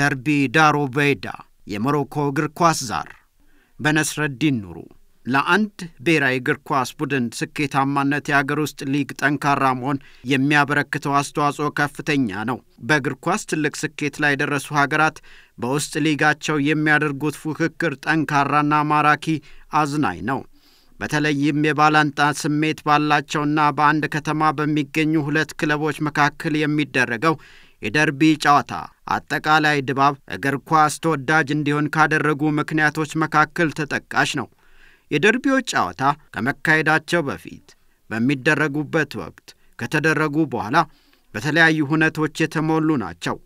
ደርቢ ዳሮ በይዳ የሞሮኮ እግር ኳስ ዛር በነስረዲን ኑሩ ለአንድ ብሔራዊ እግር ኳስ ቡድን ስኬታማነት የአገር ውስጥ ሊግ ጠንካራ መሆን የሚያበረክተው አስተዋጽኦ ከፍተኛ ነው። በእግር ኳስ ትልቅ ስኬት ላይ የደረሱ ሀገራት በውስጥ ሊጋቸው የሚያደርጉት ፉክክር ጠንካራና ማራኪ አዝናኝ ነው። በተለይም የባላንጣ ስሜት ባላቸውና በአንድ ከተማ በሚገኙ ሁለት ክለቦች መካከል የሚደረገው የደርቢ ጨዋታ አጠቃላይ ድባብ እግር ኳስ ተወዳጅ እንዲሆን ካደረጉ ምክንያቶች መካከል ተጠቃሽ ነው። የደርቢዎች ጨዋታ ከመካሄዳቸው በፊት፣ በሚደረጉበት ወቅት፣ ከተደረጉ በኋላ በተለያዩ ሁነቶች የተሞሉ ናቸው።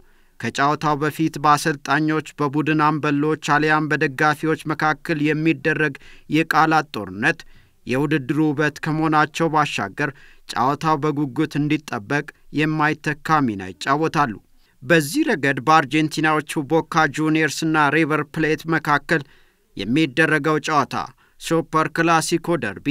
ከጨዋታው በፊት በአሰልጣኞች፣ በቡድን አምበሎች አሊያም በደጋፊዎች መካከል የሚደረግ የቃላት ጦርነት የውድድሩ ውበት ከመሆናቸው ባሻገር ጨዋታው በጉጉት እንዲጠበቅ የማይተካ ሚና ይጫወታሉ። በዚህ ረገድ በአርጀንቲናዎቹ ቦካ ጁኒየርስና ሪቨር ፕሌት መካከል የሚደረገው ጨዋታ ሱፐር ክላሲኮ ደርቢ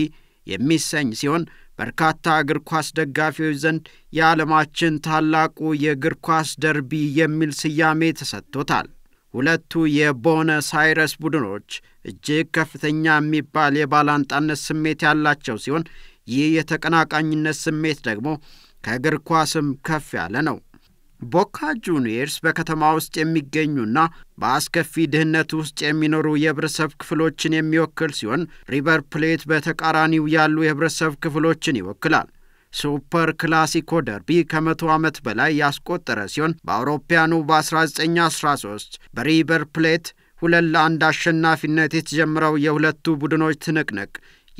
የሚሰኝ ሲሆን በርካታ እግር ኳስ ደጋፊዎች ዘንድ የዓለማችን ታላቁ የእግር ኳስ ደርቢ የሚል ስያሜ ተሰጥቶታል። ሁለቱ የቦነስ አይረስ ቡድኖች እጅግ ከፍተኛ የሚባል የባላንጣነት ስሜት ያላቸው ሲሆን ይህ የተቀናቃኝነት ስሜት ደግሞ ከእግር ኳስም ከፍ ያለ ነው። ቦካ ጁኒየርስ በከተማ ውስጥ የሚገኙና በአስከፊ ድህነት ውስጥ የሚኖሩ የህብረተሰብ ክፍሎችን የሚወክል ሲሆን ሪቨር ፕሌት በተቃራኒው ያሉ የህብረተሰብ ክፍሎችን ይወክላል። ሱፐር ክላሲኮ ደርቢ ከመቶ ዓመት በላይ ያስቆጠረ ሲሆን በአውሮፓያኑ በ1913 በሪቨር ፕሌት ሁለት ለአንድ አሸናፊነት የተጀመረው የሁለቱ ቡድኖች ትንቅንቅ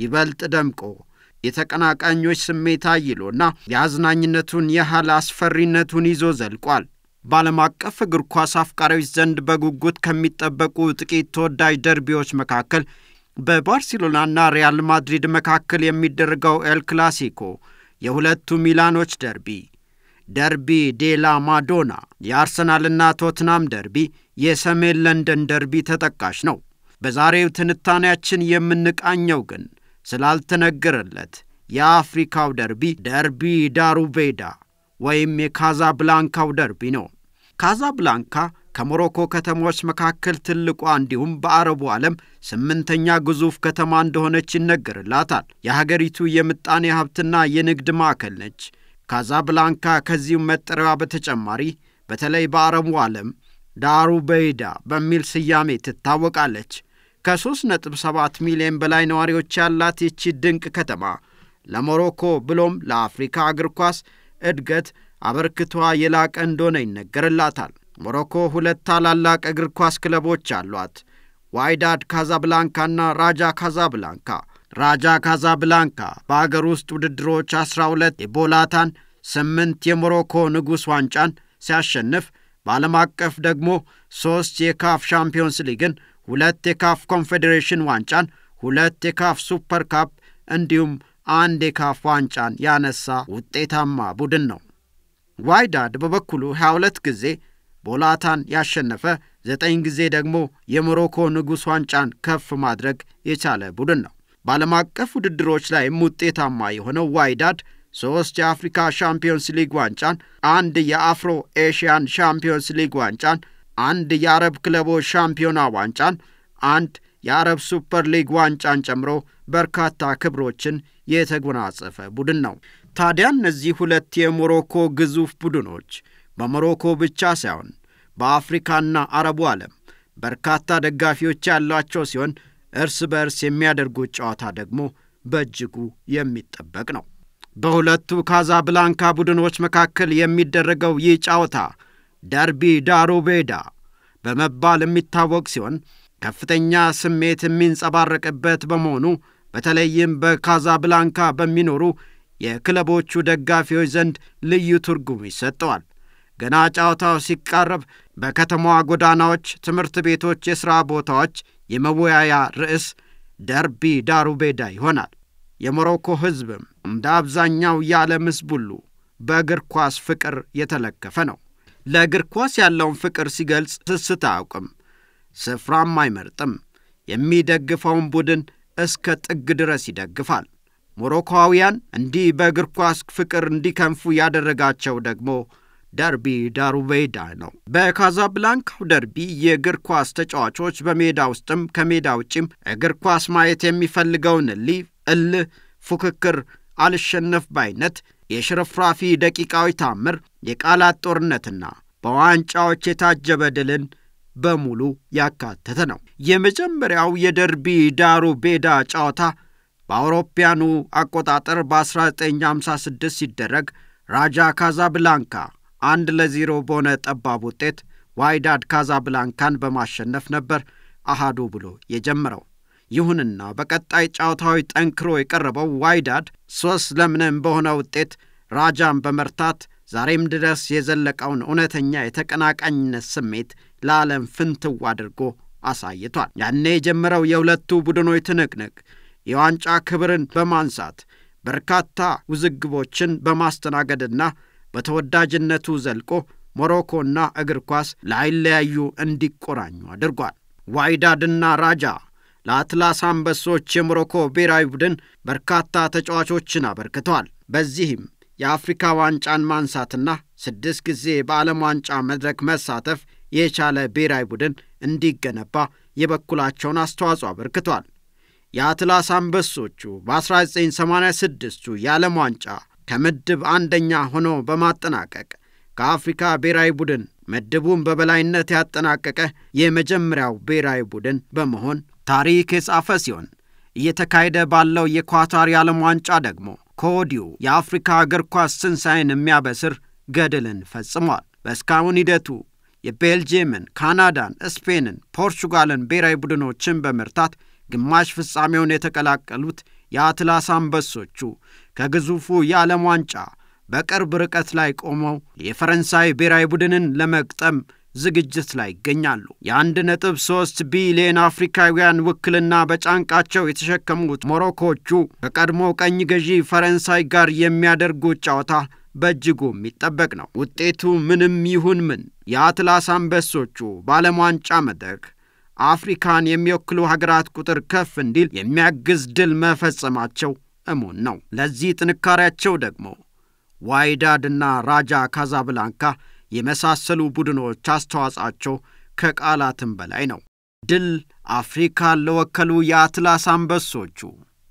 ይበልጥ ደምቆ የተቀናቃኞች ስሜት አይሎና የአዝናኝነቱን ያህል አስፈሪነቱን ይዞ ዘልቋል። በዓለም አቀፍ እግር ኳስ አፍቃሪዎች ዘንድ በጉጉት ከሚጠበቁ ጥቂት ተወዳጅ ደርቢዎች መካከል በባርሴሎናና ሪያል ማድሪድ መካከል የሚደረገው ኤል ክላሲኮ የሁለቱ ሚላኖች ደርቢ፣ ደርቢ ዴላ ማዶና፣ የአርሰናልና ቶትናም ደርቢ፣ የሰሜን ለንደን ደርቢ ተጠቃሽ ነው። በዛሬው ትንታኔያችን የምንቃኘው ግን ስላልተነገረለት የአፍሪካው ደርቢ ደርቢ ዳሩቤዳ ወይም የካዛብላንካው ደርቢ ነው። ካዛብላንካ ከሞሮኮ ከተሞች መካከል ትልቋ እንዲሁም በአረቡ ዓለም ስምንተኛ ግዙፍ ከተማ እንደሆነች ይነገርላታል። የሀገሪቱ የምጣኔ ሀብትና የንግድ ማዕከል ነች። ካዛብላንካ ከዚሁም መጠሪያዋ በተጨማሪ በተለይ በአረቡ ዓለም ዳሩ በይዳ በሚል ስያሜ ትታወቃለች። ከ3.7 ሚሊዮን በላይ ነዋሪዎች ያላት ይቺ ድንቅ ከተማ ለሞሮኮ ብሎም ለአፍሪካ እግር ኳስ እድገት አበርክቷ የላቀ እንደሆነ ይነገርላታል። ሞሮኮ ሁለት ታላላቅ እግር ኳስ ክለቦች አሏት፣ ዋይዳድ ካዛብላንካና ራጃ ካዛብላንካ። ራጃ ካዛብላንካ በአገር ውስጥ ውድድሮች 12 የቦላታን፣ 8 የሞሮኮ ንጉሥ ዋንጫን ሲያሸንፍ በዓለም አቀፍ ደግሞ ሦስት የካፍ ሻምፒዮንስ ሊግን ሁለት የካፍ ኮንፌዴሬሽን ዋንጫን፣ ሁለት የካፍ ሱፐር ካፕ እንዲሁም አንድ የካፍ ዋንጫን ያነሳ ውጤታማ ቡድን ነው። ዋይዳድ በበኩሉ 22 ጊዜ ቦላታን ያሸነፈ ዘጠኝ ጊዜ ደግሞ የሞሮኮ ንጉሥ ዋንጫን ከፍ ማድረግ የቻለ ቡድን ነው። በዓለም አቀፍ ውድድሮች ላይም ውጤታማ የሆነው ዋይዳድ ሦስት የአፍሪካ ሻምፒዮንስ ሊግ ዋንጫን፣ አንድ የአፍሮ ኤሽያን ሻምፒዮንስ ሊግ ዋንጫን፣ አንድ የአረብ ክለቦች ሻምፒዮና ዋንጫን፣ አንድ የአረብ ሱፐር ሊግ ዋንጫን ጨምሮ በርካታ ክብሮችን የተጎናጸፈ ቡድን ነው። ታዲያ እነዚህ ሁለት የሞሮኮ ግዙፍ ቡድኖች በሞሮኮ ብቻ ሳይሆን በአፍሪካና አረቡ ዓለም በርካታ ደጋፊዎች ያሏቸው ሲሆን እርስ በእርስ የሚያደርጉት ጨዋታ ደግሞ በእጅጉ የሚጠበቅ ነው። በሁለቱ ካዛብላንካ ቡድኖች መካከል የሚደረገው ይህ ጨዋታ ደርቢ ቤዳ በመባል የሚታወቅ ሲሆን ከፍተኛ ስሜት የሚንጸባረቅበት በመሆኑ በተለይም በካዛብላንካ በሚኖሩ የክለቦቹ ደጋፊዎች ዘንድ ልዩ ትርጉም ይሰጠዋል። ገና ጨዋታው ሲቃረብ በከተማዋ ጎዳናዎች፣ ትምህርት ቤቶች፣ የሥራ ቦታዎች የመወያያ ርዕስ ደርቢ ቤዳ ይሆናል። የሞሮኮ ሕዝብም እንደ አብዛኛው የዓለም ሕዝብ ሁሉ በእግር ኳስ ፍቅር የተለከፈ ነው። ለእግር ኳስ ያለውን ፍቅር ሲገልጽ ስስት አያውቅም፣ ስፍራም አይመርጥም። የሚደግፈውን ቡድን እስከ ጥግ ድረስ ይደግፋል። ሞሮኮዋውያን እንዲህ በእግር ኳስ ፍቅር እንዲከንፉ ያደረጋቸው ደግሞ ደርቢ ዳሩቤዳ ነው። በካዛብላንካው ደርቢ የእግር ኳስ ተጫዋቾች በሜዳ ውስጥም ከሜዳ ውጭም እግር ኳስ ማየት የሚፈልገውን ሊ እልህ፣ ፉክክር፣ አልሸነፍ ባይነት የሽርፍራፊ ደቂቃዎች ታምር የቃላት ጦርነትና በዋንጫዎች የታጀበ ድልን በሙሉ ያካተተ ነው። የመጀመሪያው የደርቢ ዳሩ ቤዳ ጨዋታ በአውሮፓያኑ አቆጣጠር በ1956 ሲደረግ ራጃ ካዛብላንካ አንድ ለዜሮ በሆነ ጠባብ ውጤት ዋይዳድ ካዛብላንካን በማሸነፍ ነበር አሃዱ ብሎ የጀመረው። ይሁንና በቀጣይ ጨዋታዎች ጠንክሮ የቀረበው ዋይዳድ ሦስት ለምንም በሆነ ውጤት ራጃን በመርታት ዛሬም ድረስ የዘለቀውን እውነተኛ የተቀናቃኝነት ስሜት ለዓለም ፍንትው አድርጎ አሳይቷል። ያኔ የጀመረው የሁለቱ ቡድኖች ትንቅንቅ የዋንጫ ክብርን በማንሳት በርካታ ውዝግቦችን በማስተናገድና በተወዳጅነቱ ዘልቆ ሞሮኮና እግር ኳስ ላይለያዩ እንዲቆራኙ አድርጓል። ዋይዳድና ራጃ ለአትላስ አንበሶች የሞሮኮ ብሔራዊ ቡድን በርካታ ተጫዋቾችን አበርክተዋል። በዚህም የአፍሪካ ዋንጫን ማንሳትና ስድስት ጊዜ በዓለም ዋንጫ መድረክ መሳተፍ የቻለ ብሔራዊ ቡድን እንዲገነባ የበኩላቸውን አስተዋጽኦ አበርክቷል። የአትላስ አንበሶቹ በ1986ቱ የዓለም ዋንጫ ከምድብ አንደኛ ሆኖ በማጠናቀቅ ከአፍሪካ ብሔራዊ ቡድን ምድቡን በበላይነት ያጠናቀቀ የመጀመሪያው ብሔራዊ ቡድን በመሆን ታሪክ የጻፈ ሲሆን እየተካሄደ ባለው የኳታር የዓለም ዋንጫ ደግሞ ከወዲሁ የአፍሪካ እግር ኳስ ትንሣኤን የሚያበስር ገድልን ፈጽሟል። በእስካሁን ሂደቱ የቤልጅየምን፣ ካናዳን፣ ስፔንን፣ ፖርቹጋልን ብሔራዊ ቡድኖችን በመርታት ግማሽ ፍጻሜውን የተቀላቀሉት የአትላስ አንበሶቹ ከግዙፉ የዓለም ዋንጫ በቅርብ ርቀት ላይ ቆመው የፈረንሳይ ብሔራዊ ቡድንን ለመግጠም ዝግጅት ላይ ይገኛሉ። የአንድ ነጥብ ሶስት ቢሊዮን አፍሪካውያን ውክልና በጫንቃቸው የተሸከሙት ሞሮኮዎቹ ከቀድሞ ቀኝ ገዢ ፈረንሳይ ጋር የሚያደርጉት ጨዋታ በእጅጉ የሚጠበቅ ነው። ውጤቱ ምንም ይሁን ምን የአትላስ አንበሶቹ በዓለም ዋንጫ መድረክ አፍሪካን የሚወክሉ ሀገራት ቁጥር ከፍ እንዲል የሚያግዝ ድል መፈጸማቸው እሙን ነው። ለዚህ ጥንካሬያቸው ደግሞ ዋይዳድና ራጃ ካዛብላንካ የመሳሰሉ ቡድኖች አስተዋጽአቸው ከቃላትም በላይ ነው። ድል አፍሪካን ለወከሉ የአትላስ አንበሶቹ